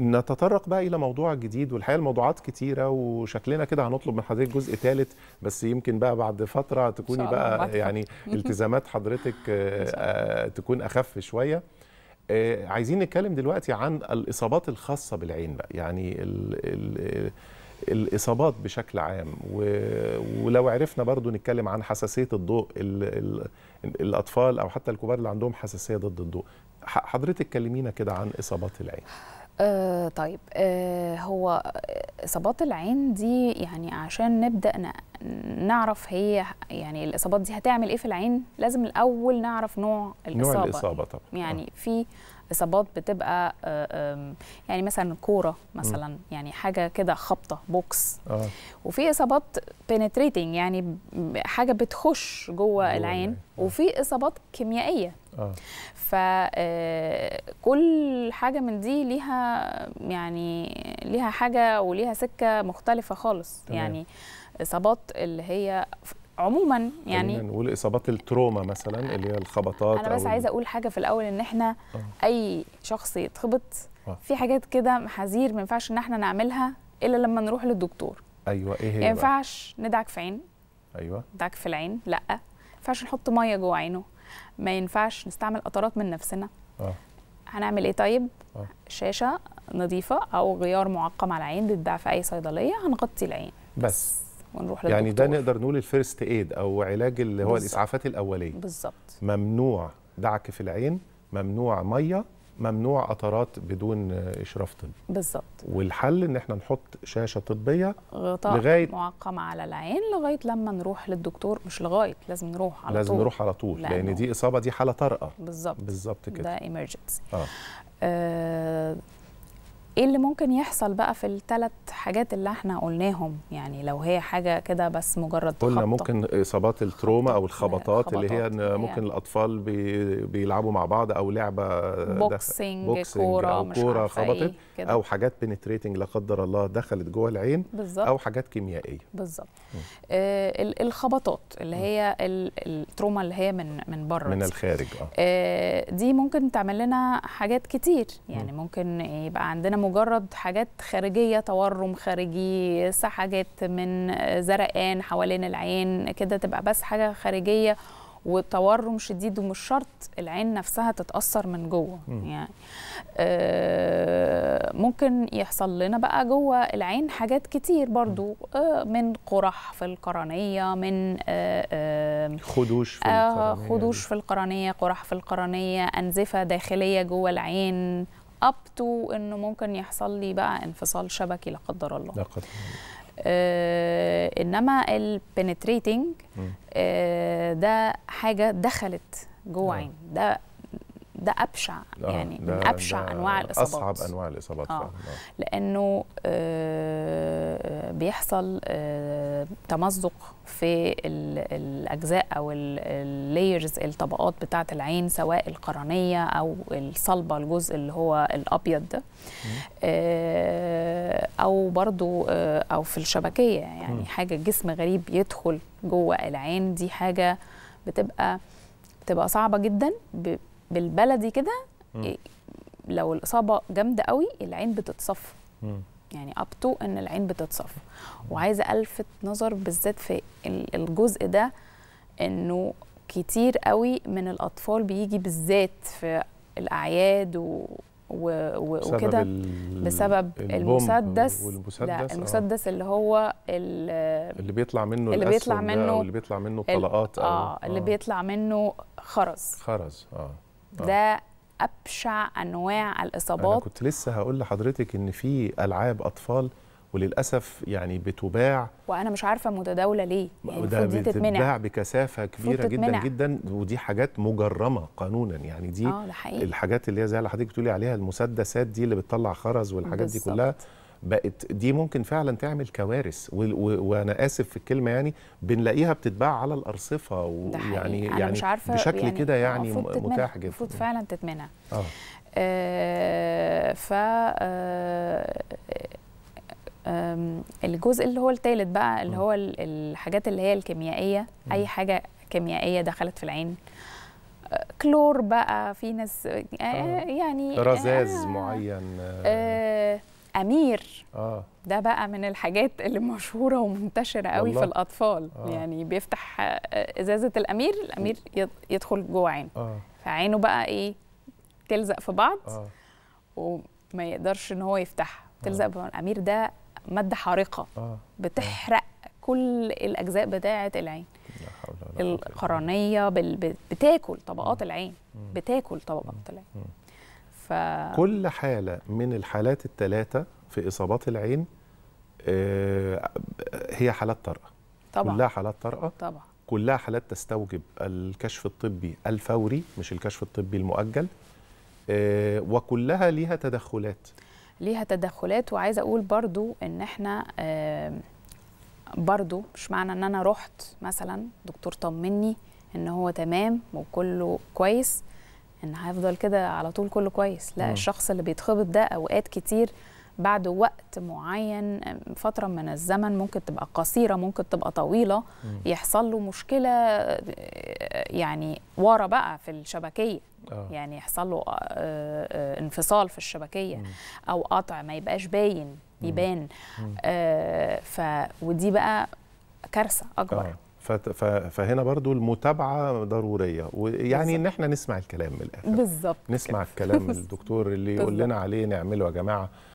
نتطرق بقى الى موضوع جديد والحقيقه الموضوعات كتيره وشكلنا كده هنطلب من حضرتك جزء ثالث بس يمكن بقى بعد فتره تكوني بقى يعني التزامات حضرتك آه، آه، تكون اخف شويه آه، عايزين نتكلم دلوقتي عن الاصابات الخاصه بالعين بقى يعني الـ الـ الاصابات بشكل عام ولو عرفنا برضو نتكلم عن حساسيه الضوء الـ الاطفال او حتى الكبار اللي عندهم حساسيه ضد الضوء حضرتك كلمينا كده عن اصابات العين آه طيب آه هو آه، اصابات العين دي يعني عشان نبدا نعرف هي يعني الاصابات دي هتعمل ايه في العين لازم الاول نعرف نوع الاصابه نوع الاصابه طبعا يعني آه. في اصابات بتبقى آه، يعني مثلا كوره مثلا يعني حاجه كده خبطه بوكس آه. وفي اصابات بينتريتنج يعني حاجه بتخش جوه العين آه. وفي اصابات كيميائيه فكل حاجة من دي ليها يعني ليها حاجة وليها سكة مختلفة خالص يعني إصابات اللي هي عموما يعني نقول والاصابات التروما مثلا اللي هي الخبطات انا بس عايزه اقول حاجه في الاول ان احنا آه. اي شخص يتخبط آه. في حاجات كده محاذير ما ينفعش ان احنا نعملها الا لما نروح للدكتور ايوه ايه هي ما ينفعش ندعك في عين ايوه ندعك في العين لا ما ينفعش نحط ميه جوه عينه ما ينفعش نستعمل قطرات من نفسنا آه. هنعمل ايه طيب آه. شاشه نظيفه او غيار معقم على العين بتتباع في اي صيدليه هنغطي العين بس ونروح للدكتور يعني ده نقدر نقول الفيرست ايد او علاج اللي هو بالزبط. الاسعافات الاوليه بالظبط ممنوع دعك في العين ممنوع ميه ممنوع قطرات بدون اشراف طبي بالظبط والحل ان احنا نحط شاشه طبيه غطاء لغايه معقم على العين لغايه لما نروح للدكتور مش لغايه لازم نروح على لازم طول لازم نروح على طول لأن, دي اصابه دي حاله طارئه بالظبط بالظبط كده ده ايمرجنسي آه. آه ايه اللي ممكن يحصل بقى في الثلاث حاجات اللي احنا قلناهم يعني لو هي حاجه كده بس مجرد قلنا ممكن اصابات التروما او الخبطات اللي هي يعني ممكن الاطفال بي بيلعبوا مع بعض او لعبه بوكسنج, بوكسنج كوره او كوره خبطت إيه او حاجات بنتريتنج لا قدر الله دخلت جوه العين بالزبط. او حاجات كيميائيه بالظبط آه الخبطات اللي هي التروما اللي هي من من بره من الخارج اه, آه دي ممكن تعمل لنا حاجات كتير يعني م. ممكن يبقى عندنا مجرد حاجات خارجيه تورم خارجي سحجات من آه، زرقان حوالين العين كده تبقى بس حاجه خارجيه وتورم شديد ومش شرط العين نفسها تتاثر من جوه م. يعني آه ممكن يحصل لنا بقى جوه العين حاجات كتير برضو آه من قرح في القرنيه من آه خدوش في آه، القرنيه خدوش في القرنيه قرح في القرنيه انزفه داخليه جوه العين اب تو انه ممكن يحصل لي بقى انفصال شبكي لا قدر الله لا قدر الله آه، انما البنتريتنج آه، ده حاجه دخلت جوه آه. عين ده ده ابشع آه يعني ده من ابشع ده انواع الاصابات اصعب انواع الاصابات آه لانه آه بيحصل آه تمزق في الاجزاء او اللايرز الطبقات بتاعه العين سواء القرنيه او الصلبه الجزء اللي هو الابيض ده آه او برضو آه او في الشبكيه يعني م. حاجه جسم غريب يدخل جوه العين دي حاجه بتبقى بتبقى صعبه جدا بالبلدي كده إيه، لو الاصابه جامده قوي العين بتتصفى يعني اب تو ان العين بتتصفى وعايزه الفت نظر بالذات في الجزء ده انه كتير قوي من الاطفال بيجي بالذات في الاعياد و و... وكده بسبب المسدس لا آه. المسدس اللي هو اللي بيطلع منه اللي بيطلع منه اللي بيطلع منه طلقات ال... اه اللي آه. بيطلع منه خرز خرز اه ده ابشع انواع الاصابات انا كنت لسه هقول لحضرتك ان في العاب اطفال وللاسف يعني بتباع وانا مش عارفه متداوله ليه يعني ده بتتباع بكثافه كبيره جدا جدا ودي حاجات مجرمه قانونا يعني دي, آه الحاجات اللي هي زي اللي حضرتك بتقولي عليها المسدسات دي اللي بتطلع خرز والحاجات بالزبط. دي كلها بقت دي ممكن فعلا تعمل كوارث وانا اسف في الكلمه يعني بنلاقيها بتتباع على الارصفه ويعني يعني مش عارفة بشكل يعني كده يعني متاح جدا المفروض فعلا تتمنع اه, آه ف آه الجزء اللي هو الثالث بقى اللي هو الحاجات اللي هي الكيميائيه اي حاجه كيميائيه دخلت في العين آه، كلور بقى في ناس آه، آه. يعني رذاذ آه معين آه امير آه. ده بقى من الحاجات اللي مشهوره ومنتشره قوي في الاطفال آه. يعني بيفتح آه، ازازه الامير الامير يدخل جوه عينه آه. فعينه بقى ايه تلزق في بعض آه. وما يقدرش ان هو يفتحها تلزق آه. الامير ده ماده حارقه آه. بتحرق آه. كل الاجزاء بتاعه العين القرنيه بتاكل طبقات العين بتاكل طبقات العين كل حالة من الحالات الثلاثة في إصابات العين آه، هي حالات طارئة طبعا كلها حالات طارئة طبعا كلها حالات تستوجب الكشف الطبي الفوري مش الكشف الطبي المؤجل آه، وكلها ليها تدخلات ليها تدخلات وعايزه اقول برضو ان احنا آه، برضو مش معنى ان انا رحت مثلا دكتور طمني ان هو تمام وكله كويس ان هيفضل كده على طول كله كويس لا م. الشخص اللي بيتخبط ده اوقات كتير بعد وقت معين فترة من الزمن ممكن تبقى قصيرة ممكن تبقى طويلة م. يحصل له مشكلة يعني ورا بقى في الشبكية أوه. يعني يحصل له آه، آه، انفصال في الشبكية م. أو قطع ما يبقاش باين يبان آه ف ودي بقى كارثة أكبر أوه. فهنا برضو المتابعه ضروريه ويعني بالزبط. ان احنا نسمع الكلام من الاخر بالزبط نسمع الكلام الدكتور اللي يقول لنا عليه نعمله يا جماعه